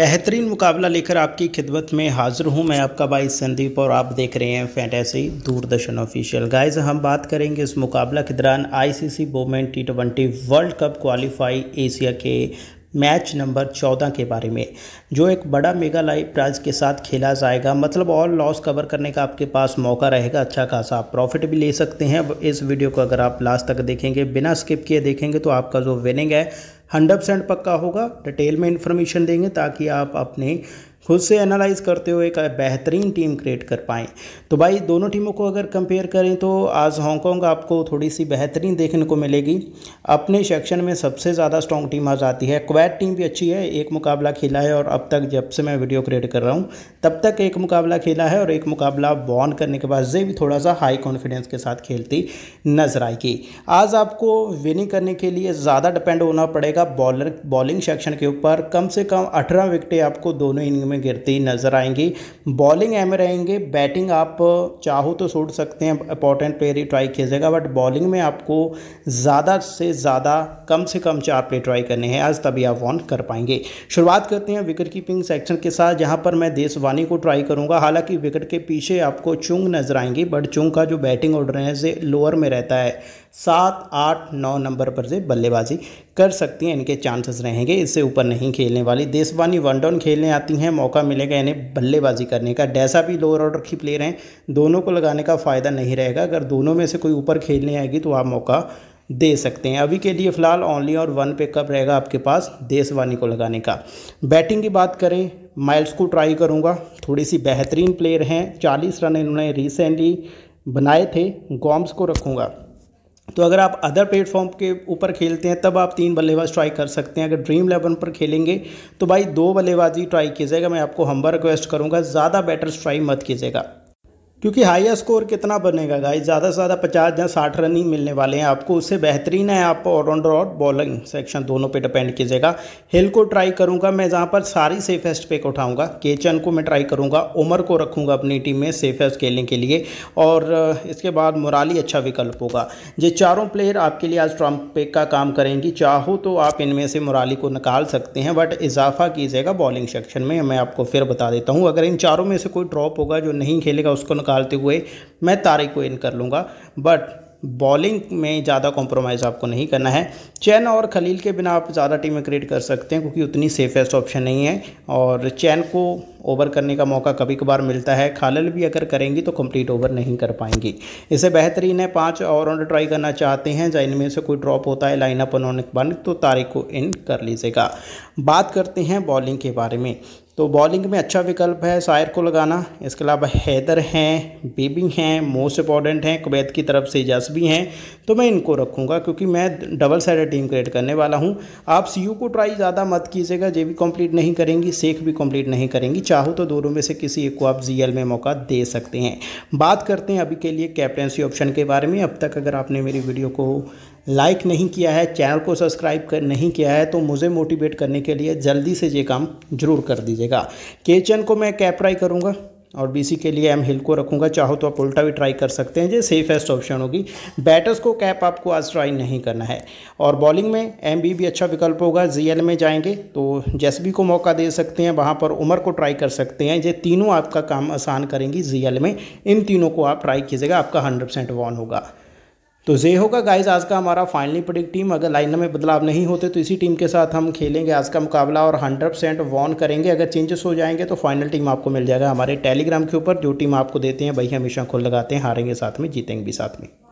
बेहतरीन मुकाबला लेकर आपकी खिदमत में हाज़िर हूं मैं आपका भाई संदीप और आप देख रहे हैं फैंटेसी दूरदर्शन ऑफिशियल गाइस हम बात करेंगे इस मुकाबला के दौरान ICC women T twenty world cup qualify Asia के मैच नंबर चौदह के बारे में जो एक बड़ा मेगा लाइव प्राइज के साथ खेला जाएगा मतलब और लॉस कवर करने का आपके पास मौका रहेगा अच्छा खासा आप प्रॉफिट भी ले सकते हैं अब इस वीडियो को अगर आप लास्ट तक देखेंगे बिना स्किप किए देखेंगे तो आपका जो विनिंग है हंड्रेड परसेंट पक्का होगा डिटेल में इन्फॉर्मेशन देंगे ताकि आप अपने खुद से एनालाइज करते हुए एक बेहतरीन टीम क्रिएट कर पाएँ तो भाई दोनों टीमों को अगर कंपेयर करें तो आज हांगकॉन्ग आपको थोड़ी सी बेहतरीन देखने को मिलेगी अपने सेक्शन में सबसे ज़्यादा स्ट्रॉन्ग टीम आ जाती है क्वैट टीम भी अच्छी है एक मुकाबला खेला है और अब तक जब से मैं वीडियो क्रिएट कर रहा हूँ तब तक एक मुकाबला खेला है और एक मुकाबला बॉन करने के बाद जे भी थोड़ा सा हाई कॉन्फिडेंस के साथ खेलती नजर आएगी आज आपको विनिंग करने के लिए ज़्यादा डिपेंड होना पड़ेगा बॉलर बॉलिंग सेक्शन के ऊपर कम से कम अठारह विकटें आपको दोनों इनिंग में में गिरती नज़र आएंगी बॉलिंग एम रहेंगे बैटिंग आप चाहो तो छोड़ सकते हैं इंपॉर्टेंट प्लेयर ही ट्राई खींचेगा बट बॉलिंग में आपको ज़्यादा से ज़्यादा कम से कम चार प्ले ट्राई करने हैं आज तभी आप ऑन कर पाएंगे शुरुआत करते हैं विकेट कीपिंग सेक्शन के साथ जहाँ पर मैं देशवानी को ट्राई करूँगा हालांकि विकेट के पीछे आपको चुंग नजर आएंगी बट चुंग का जो बैटिंग ऑर्डर है से लोअर में रहता है सात आठ नौ नंबर पर से बल्लेबाजी कर सकती हैं इनके चांसेस रहेंगे इससे ऊपर नहीं खेलने वाली देशवानी वन डाउन खेलने आती हैं मौका मौका मिलेगा इन्हें बल्लेबाजी करने का डैसा भी लोअर ऑर्डर की प्लेयर हैं दोनों को लगाने का फ़ायदा नहीं रहेगा अगर दोनों में से कोई ऊपर खेलने आएगी तो आप मौका दे सकते हैं अभी के लिए फ़िलहाल ओनली और वन पे कब रहेगा आपके पास देशवानी को लगाने का बैटिंग की बात करें माइल्स को ट्राई करूंगा थोड़ी सी बेहतरीन प्लेयर हैं 40 रन इन्होंने रिसेंटली बनाए थे गॉम्स को रखूंगा तो अगर आप अदर प्लेटफॉर्म के ऊपर खेलते हैं तब आप तीन बल्लेबाज ट्राई कर सकते हैं अगर ड्रीम इलेवन पर खेलेंगे तो भाई दो बल्लेबाजी ट्राई कीजिएगा मैं आपको हम्बर रिक्वेस्ट करूँगा ज़्यादा बेटर ट्राई मत कीजिएगा क्योंकि हाईया स्कोर कितना बनेगा गाइस ज़्यादा से ज़्यादा पचास या साठ रन ही मिलने वाले हैं आपको उससे बेहतरीन है आप ऑलराउंडर और बॉलिंग सेक्शन दोनों पे डिपेंड कीजिएगा हिल को ट्राई करूंगा मैं जहाँ पर सारी सेफेस्ट पिक उठाऊंगा केचन को मैं ट्राई करूंगा उमर को रखूंगा अपनी टीम में सेफेस्ट खेलने के लिए और uh, इसके बाद मुराली अच्छा विकल्प होगा ये चारों प्लेयर आपके लिए आज ट्रम्प पिक का काम करेंगी चाहो तो आप इनमें से मुराली को निकाल सकते हैं बट इजाफा कीजिएगा बॉलिंग सेक्शन में मैं आपको फिर बता देता हूँ अगर इन चारों में से कोई ड्रॉप होगा जो नहीं खेलेगा उसको निकालते हुए मैं तारिक को इन कर लूँगा बट बॉलिंग में ज़्यादा कॉम्प्रोमाइज़ आपको नहीं करना है चैन और खलील के बिना आप ज़्यादा टीमें क्रिएट कर सकते हैं क्योंकि उतनी सेफेस्ट ऑप्शन नहीं है और चैन को ओवर करने का मौका कभी कभार मिलता है खालल भी अगर करेंगी तो कंप्लीट ओवर नहीं कर पाएंगी इसे बेहतरीन है पाँच और राउंड ट्राई करना चाहते हैं जहाँ इनमें से कोई ड्रॉप होता है लाइन अप उन्होंने बन तो तारीख को इन कर लीजिएगा बात करते हैं बॉलिंग के बारे में तो बॉलिंग में अच्छा विकल्प है शायर को लगाना इसके अलावा हैदर हैं बीबिंग हैं मोस्ट इंपॉर्टेंट हैं कुवैत की तरफ से जस भी हैं तो मैं इनको रखूँगा क्योंकि मैं डबल साइड टीम क्रिएट करने वाला हूँ आप सी को ट्राई ज़्यादा मत कीजिएगा जे भी कंप्लीट नहीं करेंगी सेख भी कंप्लीट नहीं करेंगी चाहो तो दोनों में से किसी एक को आप जीएल में मौका दे सकते हैं बात करते हैं अभी के लिए कैप्टनसी ऑप्शन के बारे में अब तक अगर आपने मेरी वीडियो को लाइक नहीं किया है चैनल को सब्सक्राइब कर नहीं किया है तो मुझे मोटिवेट करने के लिए जल्दी से ये काम जरूर कर दीजिएगा केचन को मैं कैप्राई करूँगा और बीसी के लिए एम हिल को रखूँगा चाहो तो आप उल्टा भी ट्राई कर सकते हैं ये सेफेस्ट ऑप्शन होगी बैटर्स को कैप आपको आज ट्राई नहीं करना है और बॉलिंग में एम बी भी अच्छा विकल्प होगा जी में जाएंगे तो जेसबी को मौका दे सकते हैं वहाँ पर उमर को ट्राई कर सकते हैं ये तीनों आपका काम आसान करेंगी जी में इन तीनों को आप ट्राई कीजिएगा आपका हंड्रेड परसेंट वॉन होगा तो जे होगा गाइज आज का हमारा फाइनली प्रोडिक्ट टीम अगर लाइन में बदलाव नहीं होते तो इसी टीम के साथ हम खेलेंगे आज का मुकाबला और 100 परसेंट वॉन करेंगे अगर चेंजेस हो जाएंगे तो फाइनल टीम आपको मिल जाएगा हमारे टेलीग्राम के ऊपर जो टीम आपको देते हैं भाई हमेशा खुल लगाते हैं हारेंगे साथ में जीतेंगे भी साथ में